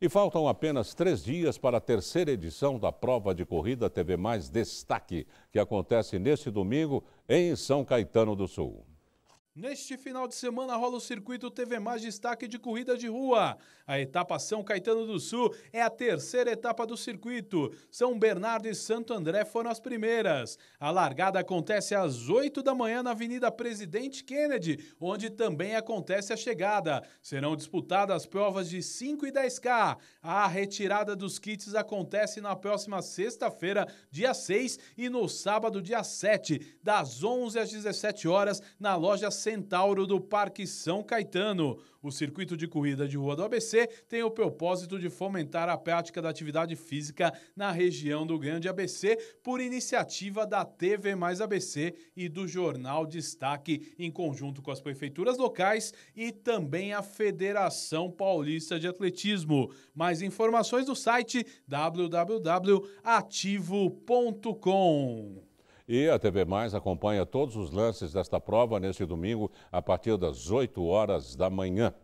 E faltam apenas três dias para a terceira edição da prova de corrida TV Mais Destaque, que acontece neste domingo em São Caetano do Sul. Neste final de semana rola o circuito TV Mais Destaque de Corrida de Rua. A etapa São Caetano do Sul é a terceira etapa do circuito. São Bernardo e Santo André foram as primeiras. A largada acontece às 8 da manhã na Avenida Presidente Kennedy, onde também acontece a chegada. Serão disputadas provas de 5 e 10K. A retirada dos kits acontece na próxima sexta-feira, dia 6, e no sábado, dia 7, das 11 às 17 horas, na loja Centauro do Parque São Caetano. O circuito de corrida de rua do ABC tem o propósito de fomentar a prática da atividade física na região do Grande ABC por iniciativa da TV Mais ABC e do Jornal Destaque, em conjunto com as prefeituras locais e também a Federação Paulista de Atletismo. Mais informações no site www.ativo.com. E a TV Mais acompanha todos os lances desta prova neste domingo, a partir das 8 horas da manhã.